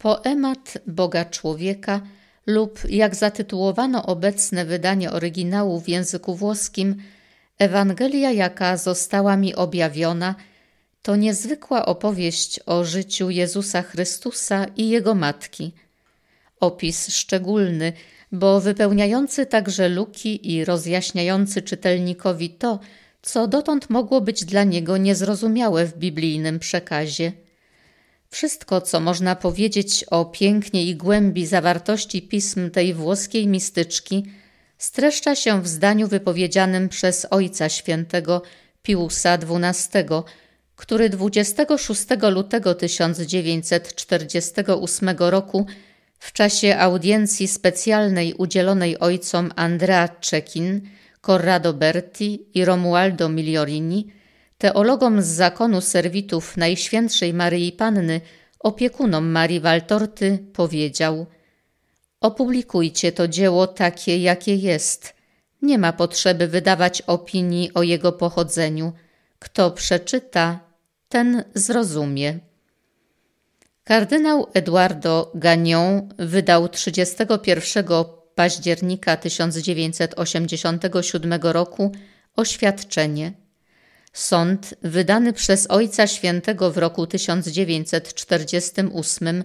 Poemat Boga Człowieka lub, jak zatytułowano obecne wydanie oryginału w języku włoskim, Ewangelia, jaka została mi objawiona, to niezwykła opowieść o życiu Jezusa Chrystusa i Jego Matki. Opis szczególny, bo wypełniający także luki i rozjaśniający czytelnikowi to, co dotąd mogło być dla niego niezrozumiałe w biblijnym przekazie – wszystko, co można powiedzieć o pięknie i głębi zawartości pism tej włoskiej mistyczki, streszcza się w zdaniu wypowiedzianym przez Ojca Świętego Piusa XII, który 26 lutego 1948 roku w czasie audiencji specjalnej udzielonej ojcom Andrea Czekin, Corrado Berti i Romualdo Migliorini teologom z zakonu serwitów Najświętszej Maryi Panny, opiekunom Marii Waltorty, powiedział: Opublikujcie to dzieło takie, jakie jest. Nie ma potrzeby wydawać opinii o jego pochodzeniu. Kto przeczyta, ten zrozumie. Kardynał Eduardo Gagnon wydał 31 października 1987 roku oświadczenie – Sąd wydany przez Ojca Świętego w roku 1948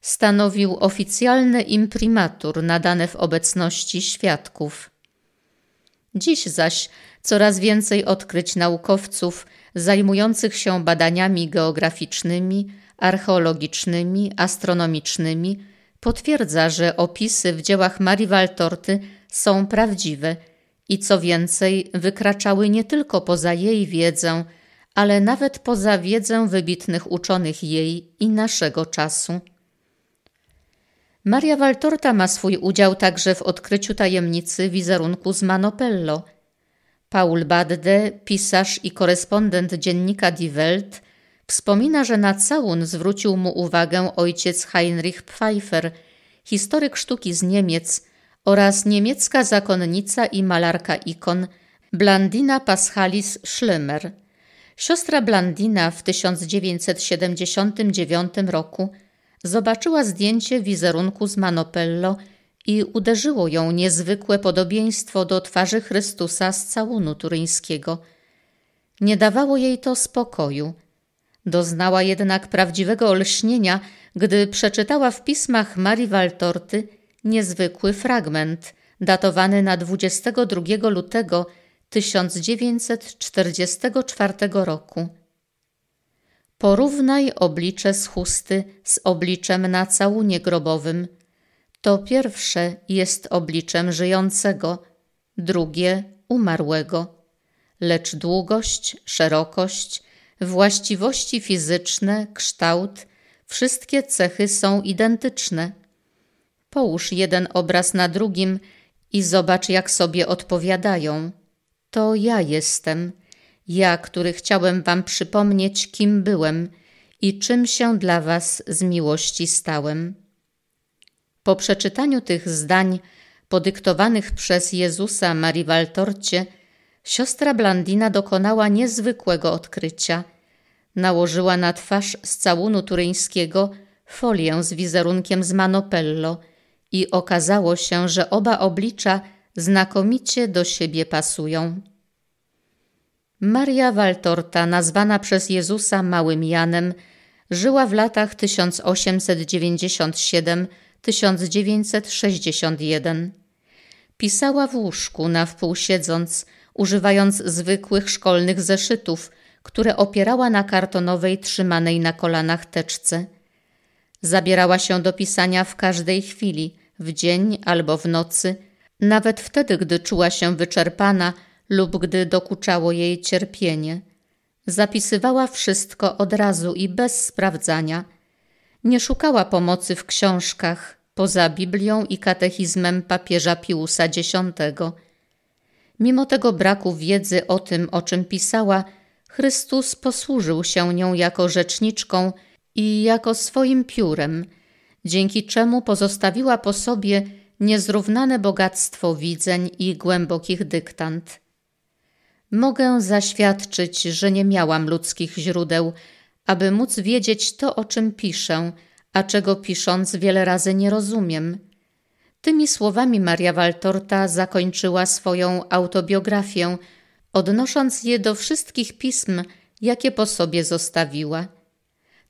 stanowił oficjalny imprimatur nadane w obecności świadków. Dziś zaś coraz więcej odkryć naukowców zajmujących się badaniami geograficznymi, archeologicznymi, astronomicznymi potwierdza, że opisy w dziełach Marii Waltorty są prawdziwe – i co więcej, wykraczały nie tylko poza jej wiedzę, ale nawet poza wiedzę wybitnych uczonych jej i naszego czasu. Maria Waltorta ma swój udział także w odkryciu tajemnicy wizerunku z Manopello. Paul Badde, pisarz i korespondent dziennika Die Welt, wspomina, że na całun zwrócił mu uwagę ojciec Heinrich Pfeiffer, historyk sztuki z Niemiec, oraz niemiecka zakonnica i malarka ikon Blandina Paschalis Schlimmer. Siostra Blandina w 1979 roku zobaczyła zdjęcie wizerunku z Manopello i uderzyło ją niezwykłe podobieństwo do twarzy Chrystusa z całunu turyńskiego. Nie dawało jej to spokoju. Doznała jednak prawdziwego olśnienia, gdy przeczytała w pismach Marii Waltorty – niezwykły fragment, datowany na 22 lutego 1944 roku. Porównaj oblicze z chusty z obliczem na całunie grobowym. To pierwsze jest obliczem żyjącego, drugie umarłego. Lecz długość, szerokość, właściwości fizyczne, kształt, wszystkie cechy są identyczne. Połóż jeden obraz na drugim i zobacz, jak sobie odpowiadają. To ja jestem, ja, który chciałem wam przypomnieć, kim byłem i czym się dla was z miłości stałem. Po przeczytaniu tych zdań, podyktowanych przez Jezusa Marii Waltorcie, siostra Blandina dokonała niezwykłego odkrycia. Nałożyła na twarz z całunu turyńskiego folię z wizerunkiem z Manopello – i okazało się, że oba oblicza znakomicie do siebie pasują. Maria Waltorta, nazwana przez Jezusa Małym Janem, żyła w latach 1897-1961. Pisała w łóżku na wpół siedząc, używając zwykłych szkolnych zeszytów, które opierała na kartonowej trzymanej na kolanach teczce. Zabierała się do pisania w każdej chwili – w dzień albo w nocy, nawet wtedy, gdy czuła się wyczerpana lub gdy dokuczało jej cierpienie. Zapisywała wszystko od razu i bez sprawdzania. Nie szukała pomocy w książkach, poza Biblią i katechizmem papieża Piusa X. Mimo tego braku wiedzy o tym, o czym pisała, Chrystus posłużył się nią jako rzeczniczką i jako swoim piórem – dzięki czemu pozostawiła po sobie niezrównane bogactwo widzeń i głębokich dyktant. Mogę zaświadczyć, że nie miałam ludzkich źródeł, aby móc wiedzieć to, o czym piszę, a czego pisząc wiele razy nie rozumiem. Tymi słowami Maria Waltorta zakończyła swoją autobiografię, odnosząc je do wszystkich pism, jakie po sobie zostawiła.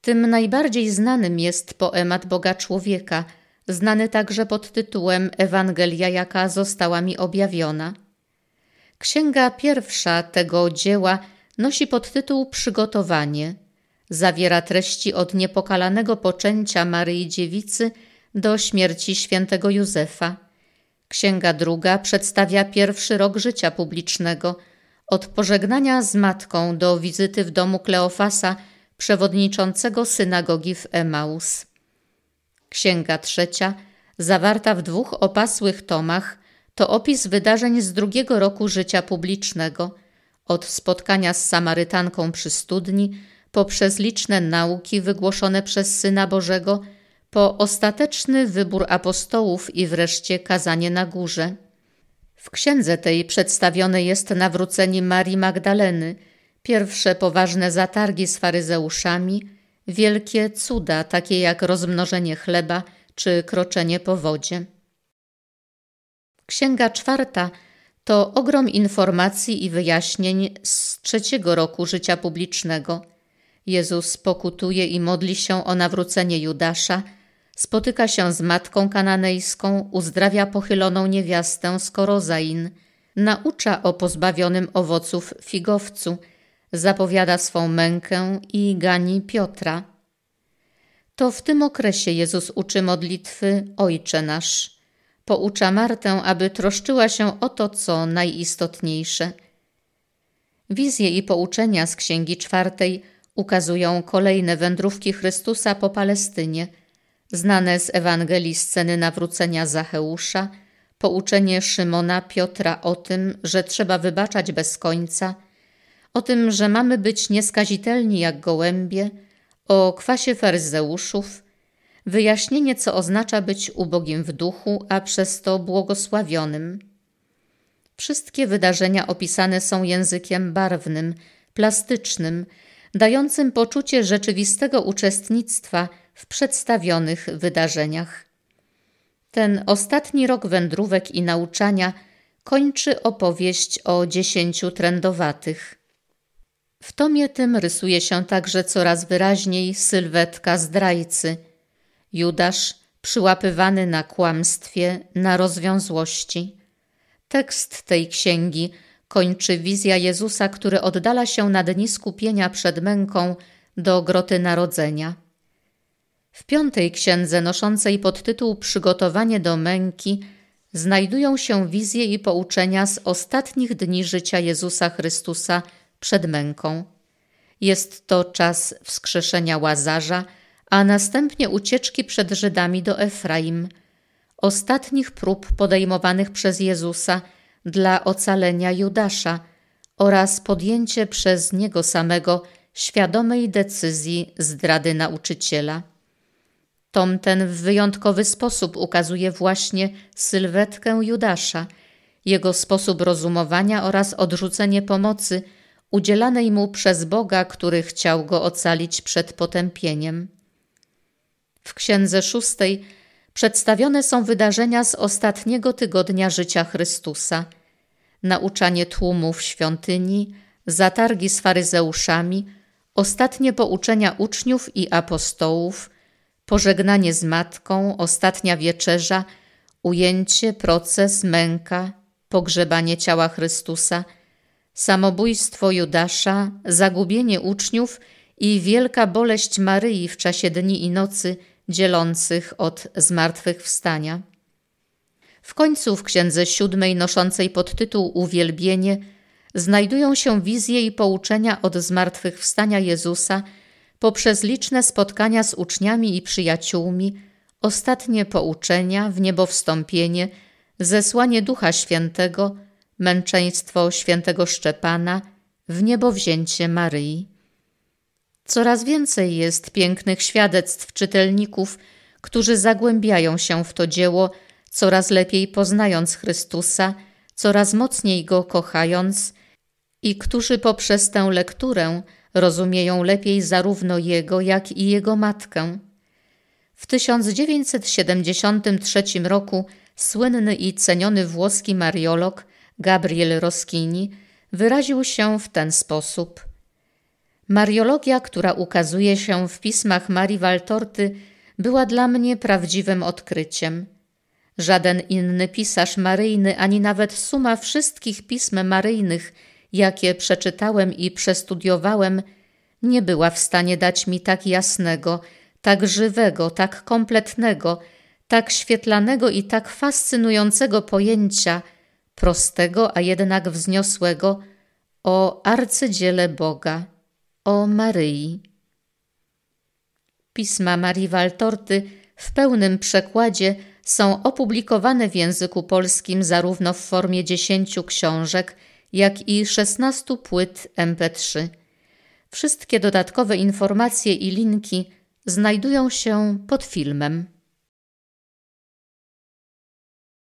Tym najbardziej znanym jest poemat Boga Człowieka, znany także pod tytułem Ewangelia, jaka została mi objawiona. Księga pierwsza tego dzieła nosi podtytuł Przygotowanie. Zawiera treści od niepokalanego poczęcia Maryi Dziewicy do śmierci świętego Józefa. Księga druga przedstawia pierwszy rok życia publicznego, od pożegnania z matką do wizyty w domu Kleofasa – przewodniczącego synagogi w Emaus. Księga trzecia, zawarta w dwóch opasłych tomach, to opis wydarzeń z drugiego roku życia publicznego, od spotkania z Samarytanką przy studni, poprzez liczne nauki wygłoszone przez Syna Bożego, po ostateczny wybór apostołów i wreszcie kazanie na górze. W księdze tej przedstawione jest nawrócenie Marii Magdaleny – Pierwsze poważne zatargi z faryzeuszami, wielkie cuda, takie jak rozmnożenie chleba czy kroczenie po wodzie. Księga czwarta to ogrom informacji i wyjaśnień z trzeciego roku życia publicznego. Jezus pokutuje i modli się o nawrócenie Judasza, spotyka się z matką kananejską, uzdrawia pochyloną niewiastę z Korozain, naucza o pozbawionym owoców figowcu – zapowiada swą mękę i gani Piotra. To w tym okresie Jezus uczy modlitwy Ojcze nasz. Poucza Martę, aby troszczyła się o to, co najistotniejsze. Wizje i pouczenia z Księgi Czwartej ukazują kolejne wędrówki Chrystusa po Palestynie, znane z Ewangelii sceny nawrócenia Zacheusza, pouczenie Szymona Piotra o tym, że trzeba wybaczać bez końca – o tym, że mamy być nieskazitelni jak gołębie, o kwasie faryzeuszów, wyjaśnienie, co oznacza być ubogim w duchu, a przez to błogosławionym. Wszystkie wydarzenia opisane są językiem barwnym, plastycznym, dającym poczucie rzeczywistego uczestnictwa w przedstawionych wydarzeniach. Ten ostatni rok wędrówek i nauczania kończy opowieść o dziesięciu trędowatych. W tomie tym rysuje się także coraz wyraźniej sylwetka zdrajcy. Judasz przyłapywany na kłamstwie, na rozwiązłości. Tekst tej księgi kończy wizja Jezusa, który oddala się na dni skupienia przed męką do groty narodzenia. W piątej księdze noszącej pod tytuł Przygotowanie do męki znajdują się wizje i pouczenia z ostatnich dni życia Jezusa Chrystusa – przed męką. Jest to czas wskrzeszenia łazarza, a następnie ucieczki przed Żydami do Efraim, ostatnich prób podejmowanych przez Jezusa dla ocalenia Judasza oraz podjęcie przez niego samego świadomej decyzji zdrady nauczyciela. Tom ten w wyjątkowy sposób ukazuje właśnie sylwetkę Judasza, jego sposób rozumowania oraz odrzucenie pomocy – udzielanej mu przez Boga, który chciał go ocalić przed potępieniem. W Księdze Szóstej przedstawione są wydarzenia z ostatniego tygodnia życia Chrystusa. Nauczanie tłumu w świątyni, zatargi z faryzeuszami, ostatnie pouczenia uczniów i apostołów, pożegnanie z matką, ostatnia wieczerza, ujęcie, proces, męka, pogrzebanie ciała Chrystusa – samobójstwo Judasza, zagubienie uczniów i wielka boleść Maryi w czasie dni i nocy dzielących od zmartwychwstania. W końcu w księdze siódmej noszącej pod tytuł Uwielbienie znajdują się wizje i pouczenia od zmartwychwstania Jezusa poprzez liczne spotkania z uczniami i przyjaciółmi, ostatnie pouczenia w niebowstąpienie, zesłanie Ducha Świętego – męczeństwo świętego Szczepana, w niebo wzięcie Maryi. Coraz więcej jest pięknych świadectw czytelników, którzy zagłębiają się w to dzieło, coraz lepiej poznając Chrystusa, coraz mocniej Go kochając i którzy poprzez tę lekturę rozumieją lepiej zarówno Jego, jak i Jego Matkę. W 1973 roku słynny i ceniony włoski mariolog Gabriel Roskini, wyraził się w ten sposób. Mariologia, która ukazuje się w pismach Marii Waltorty, była dla mnie prawdziwym odkryciem. Żaden inny pisarz maryjny, ani nawet suma wszystkich pism maryjnych, jakie przeczytałem i przestudiowałem, nie była w stanie dać mi tak jasnego, tak żywego, tak kompletnego, tak świetlanego i tak fascynującego pojęcia – prostego, a jednak wzniosłego, o arcydziele Boga, o Maryi. Pisma Marii Waltorty w pełnym przekładzie są opublikowane w języku polskim zarówno w formie dziesięciu książek, jak i szesnastu płyt MP3. Wszystkie dodatkowe informacje i linki znajdują się pod filmem.